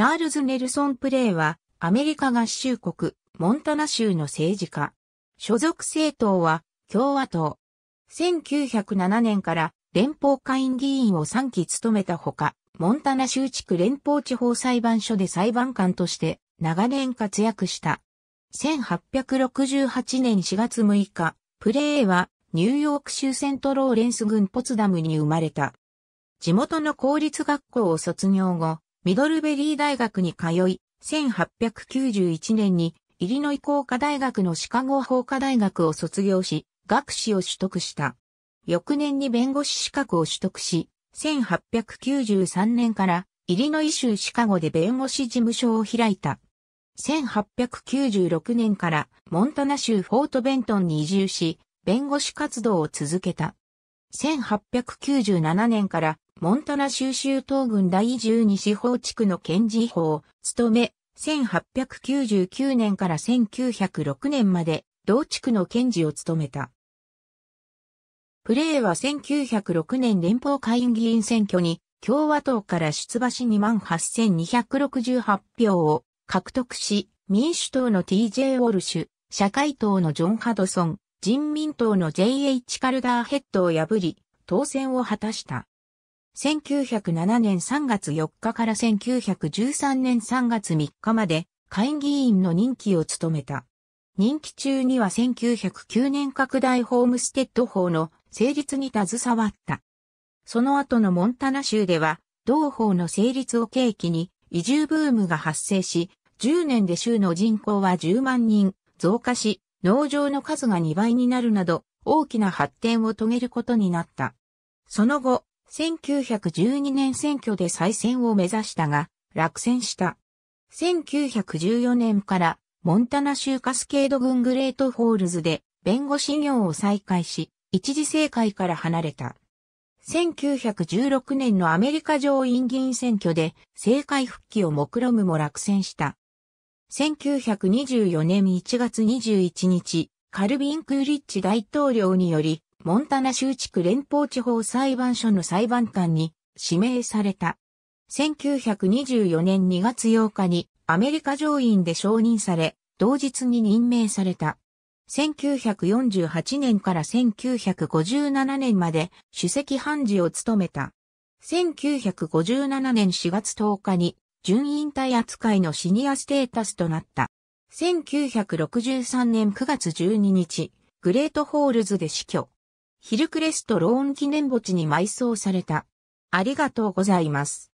チャールズ・ネルソン・プレイは、アメリカ合衆国、モンタナ州の政治家。所属政党は、共和党。1907年から連邦下院議員を3期務めたほか、モンタナ州地区連邦地方裁判所で裁判官として長年活躍した。1868年4月6日、プレーはニューヨーク州セントローレンス郡ポツダムに生まれた。地元の公立学校を卒業後、ミドルベリー大学に通い、1891年にイリノイ工科大学のシカゴ法科大学を卒業し、学士を取得した。翌年に弁護士資格を取得し、1893年からイリノイ州シカゴで弁護士事務所を開いた。1896年からモンタナ州フォートベントンに移住し、弁護士活動を続けた。1897年からモンタナ州州東軍第12司法地区の県事法を務め、1899年から1906年まで同地区の県事を務めた。プレーは1906年連邦会議員選挙に共和党から出馬し28,268票を獲得し、民主党の TJ ウォルシュ、社会党のジョン・ハドソン、人民党の JH カルダーヘッドを破り、当選を果たした。1907年3月4日から1913年3月3日まで、会議員の任期を務めた。任期中には1909年拡大ホームステッド法の成立に携わった。その後のモンタナ州では、同法の成立を契機に移住ブームが発生し、10年で州の人口は10万人増加し、農場の数が2倍になるなど、大きな発展を遂げることになった。その後、1912年選挙で再選を目指したが、落選した。1914年からモンタナ州カスケード郡グレートホールズで弁護士業を再開し、一時政界から離れた。1916年のアメリカ上院議員選挙で政界復帰を目論むも落選した。1924年1月21日、カルビン・クーリッチ大統領により、モンタナ州地区連邦地方裁判所の裁判官に指名された。1924年2月8日にアメリカ上院で承認され、同日に任命された。1948年から1957年まで首席判事を務めた。1957年4月10日に準引退扱いのシニアステータスとなった。1963年9月12日、グレートホールズで死去。ヒルクレストローン記念墓地に埋葬された。ありがとうございます。